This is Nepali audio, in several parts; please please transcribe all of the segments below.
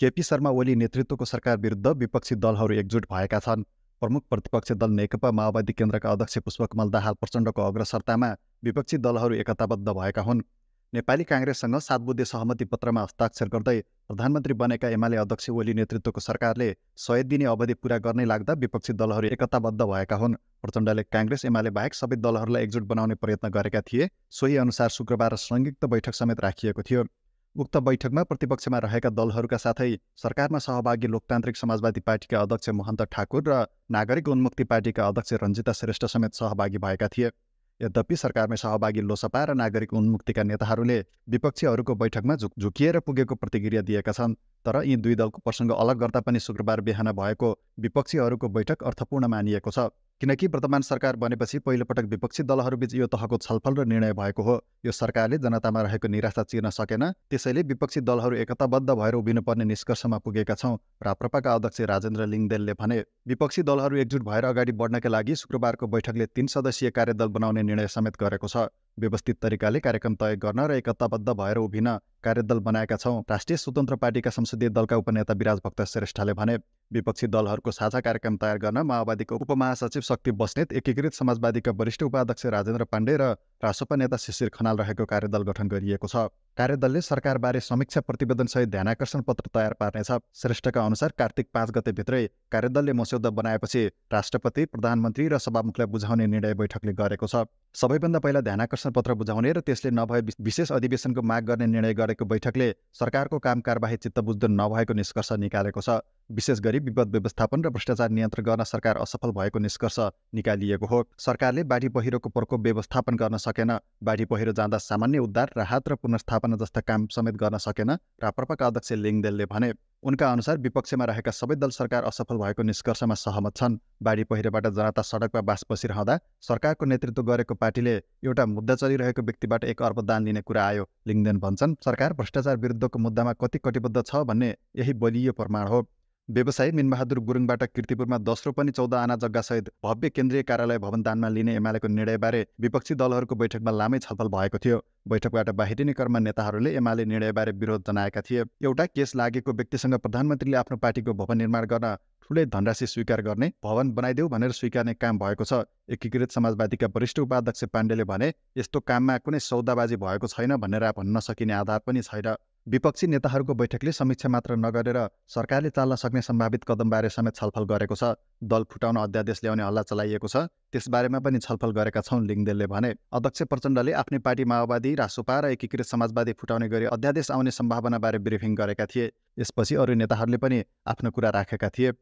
केपी शर्मा ओली नेतृत्वको सरकार विरुद्ध विपक्षी दलहरू एकजुट भएका छन् प्रमुख प्रतिपक्षी दल नेकपा माओवादी केन्द्रका अध्यक्ष पुष्पकमल दाहाल प्रचण्डको अग्रसरतामा विपक्षी दलहरू एकताबद्ध भएका हुन् नेपाली काङ्ग्रेससँग सातबुद्धे सहमति पत्रमा हस्ताक्षर गर्दै प्रधानमन्त्री बनेका एमाले अध्यक्ष ओली नेतृत्वको सरकारले सय दिने अवधि पूरा गर्नै लाग्दा विपक्षी दलहरू एकताबद्ध भएका हुन् प्रचण्डले काङ्ग्रेस एमाले बाहेक सबै दलहरूलाई एकजुट बनाउने प्रयत्न गरेका थिए सोही अनुसार शुक्रबार संयुक्त बैठक समेत राखिएको थियो उक्त बैठकमा प्रतिपक्षमा रहेका दलहरूका साथै सरकारमा सहभागी लोकतान्त्रिक समाजवादी पार्टीका अध्यक्ष महन्त ठाकुर र नागरिक उन्मुक्ति पार्टीका अध्यक्ष रञ्जिता श्रेष्ठ समेत सहभागी भएका थिए यद्यपि सरकारमै सहभागी लोसपा र नागरिक उन्मुक्तिका नेताहरूले विपक्षीहरूको बैठकमा झुक झुकिएर पुगेको प्रतिक्रिया दिएका छन् तर यी दुई दलको प्रसङ्ग अलग गर्दा पनि शुक्रबार बिहान भएको विपक्षीहरूको बैठक अर्थपूर्ण मानिएको छ किनकि वर्तमान सरकार बनेपछि पहिलोपटक विपक्षी दलहरूबीच यो तहको छलफल र निर्णय भएको हो यो सरकारले जनतामा रहेको निराशा चिर्न सकेन त्यसैले विपक्षी दलहरू एकताबद्ध भएर उभिनुपर्ने निष्कर्षमा पुगेका छौँ राप्रपाका अध्यक्ष राजेन्द्र लिङदेलले भने विपक्षी दलहरू एकजुट भएर अगाडि बढ्नका लागि शुक्रबारको बैठकले तीन सदस्यीय कार्यदल बनाउने निर्णय समेत गरेको छ व्यवस्थित तरिकाले कार्यक्रम तय गर्न र एकताबद्ध भएर उभिन कार्यदल बनाएका छौँ राष्ट्रिय स्वतन्त्र पार्टीका संसदीय दलका उपनेता विराज भक्त श्रेष्ठले भने विपक्षी दलहरूको साझा कार्यक्रम तयार गर्न माओवादीको उपमहासचिव शक्ति बस्नेत एकीकृत समाजवादीका वरिष्ठ उपाध्यक्ष राजेन्द्र पाण्डे र रासोपा नेता शिशिर खनाल रहेको कार्यदल गठन गरिएको छ कार्यदलले सरकारबारे समीक्षा प्रतिवेदनसहित ध्यानकर्षण पत्र तयार पार्नेछ श्रेष्ठका अनुसार कार्तिक पाँच गतेभित्रै कार्यदलले मस्यौदा बनाएपछि राष्ट्रपति प्रधानमन्त्री र सभामुखलाई बुझाउने निर्णय बैठकले गरेको छ सबैभन्दा पहिला ध्यानकर्षण पत्र बुझाउने र त्यसले नभए विशेष अधिवेशनको माग गर्ने निर्णय गरेको बैठकले सरकारको काम कारबाही चित्त बुझ्दो नभएको निष्कर्ष निकालेको छ विशेष गरी विपद व्यवस्थापन र भ्रष्टाचार नियन्त्रण गर्न सरकार असफल भएको निष्कर्ष निकालिएको हो सरकारले बाढी पहिरोको प्रकोप व्यवस्थापन गर्न सकेन बाढी पहिरो जाँदा सामान्य उद्धार राहत र पुनर्स्थापना जस्ता काम समेत गर्न सकेन राप्रपाका अध्यक्ष लिङदेलले भने उनका अनुसार विपक्षमा रहेका सबै दल सरकार असफल भएको निष्कर्षमा सहमत छन् बाढी पहिरोबाट जनता सडकमा बास बसिरहँदा सरकारको नेतृत्व गरेको पार्टीले एउटा मुद्दा चलिरहेको व्यक्तिबाट एक अर्ब दान लिने कुरा आयो लिङदेन भन्छन् सरकार भ्रष्टाचार विरुद्धको मुद्दामा कति कटिबद्ध छ भन्ने यही बलियो प्रमाण हो व्यवसायी मिनबहादुर गुरुङबाट किर्तिपुरमा दोस्रो पनि चौध आना जग्गासहित भव्य केन्द्रीय कार्यालय भवन दानमा लिने एमालेको निर्णयबारे विपक्षी दलहरूको बैठकमा लामै छलफल भएको थियो बैठकबाट बाहिरिने कर्म नेताहरूले एमाले निर्णयबारे विरोध जनाएका थिए एउटा केस लागेको व्यक्तिसँग प्रधानमन्त्रीले आफ्नो पार्टीको भवन निर्माण गर्न ठुलै धनराशि स्वीकार गर्ने भवन बनाइदेऊ भनेर स्वीकार्ने काम भएको छ एकीकृत समाजवादीका वरिष्ठ उपाध्यक्ष पाण्डेले भने यस्तो काममा कुनै सौदाबाजी भएको छैन भनेर भन्न सकिने आधार पनि छैन विपक्षी नेताहरूको बैठकले समीक्षा मात्र नगरेर सरकारले चाल्न सक्ने सम्भावित कदमबारे समेत छलफल गरेको छ दल फुटाउन अध्यादेश ल्याउने हल्ला चलाइएको छ त्यसबारेमा पनि छलफल गरेका छौँ लिङदेलले भने अध्यक्ष प्रचण्डले आफ्नै पार्टी माओवादी रासोपा र एकीकृत समाजवादी फुटाउने गरी अध्यादेश आउने सम्भावनाबारे ब्रिफिङ गरेका थिए यसपछि अरू नेताहरूले पनि आफ्नो कुरा राखेका थिए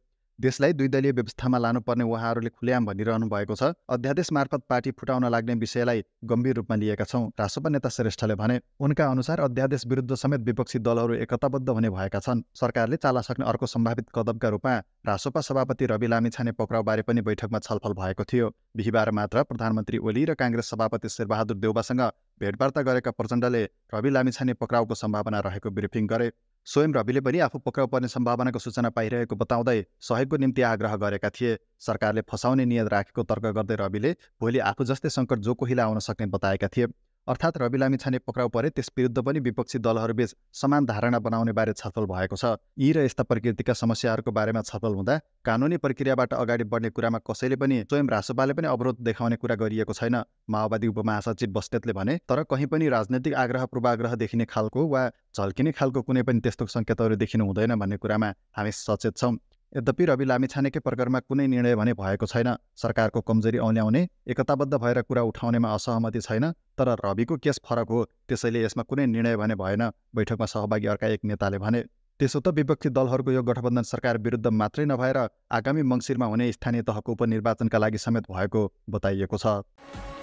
देशलाई दुई दलीय व्यवस्थामा लानुपर्ने उहाँहरूले खुल्याम भनिरहनु भएको छ अध्यादेश मार्फत पार्टी फुटाउन लाग्ने विषयलाई गम्भीर रूपमा लिएका छौँ रासोपा नेता श्रेष्ठले भने उनका अनुसार अध्यादेश विरुद्ध समेत विपक्षी दलहरू एकताबद्ध हुने भएका छन् सरकारले चाला सक्ने अर्को सम्भावित कदमका रूपमा रासोपा सभापति रवि लामिछाने पक्राउबारे पनि बैठकमा छलफल भएको थियो बिहिबार मात्र प्रधानमन्त्री ओली र काङ्ग्रेस सभापति शेरबहादुर देउबासँग भेटवार्ता गरेका प्रचण्डले रवि लामिछाने पक्राउको सम्भावना रहेको ब्रिफिङ गरे स्वयं रविले पनि आफू पक्राउ पर्ने सम्भावनाको सूचना पाइरहेको बताउँदै सहयोगको निम्ति आग्रह गरेका थिए सरकारले फसाउने नियत राखेको तर्क गर्दै रविले भोलि आफू जस्तै सङ्कट जो कोहीलाई आउन सक्ने बताएका थिए अर्थात् रवि लामी छाने पक्राउ परे त्यस विरुद्ध पनि विपक्षी दलहरूबीच समान धारणा बनाउने बारे छलफल भएको छ यी र यस्ता प्रकृतिका समस्याहरूको बारेमा छलफल हुँदा कानुनी प्रक्रियाबाट अगाडि बढ्ने कुरामा कसैले पनि स्वयं रासोपाले पनि अवरोध देखाउने कुरा गरिएको छैन माओवादी उपमहासचिव बस्नेतले भने तर कहीँ पनि राजनैतिक आग्रह पूर्वाग्रह देखिने खालको वा झल्किने खालको कुनै पनि त्यस्तो सङ्केतहरू देखिनु हुँदैन भन्ने कुरामा हामी सचेत छौँ यद्यपि रवि लामिछानेकै प्रकरणमा कुनै निर्णय भने भएको छैन सरकारको कमजोरी औल्याउने एकताबद्ध भएर कुरा उठाउनेमा असहमति छैन तर रविको केस फरक हो त्यसैले यसमा कुनै निर्णय भने भएन बैठकमा सहभागी अर्का एक नेताले भने त्यसो त विपक्षी दलहरूको यो गठबन्धन सरकार विरुद्ध मात्रै नभएर आगामी मङ्सिरमा हुने स्थानीय तहको उपनिर्वाचनका लागि समेत भएको बताइएको छ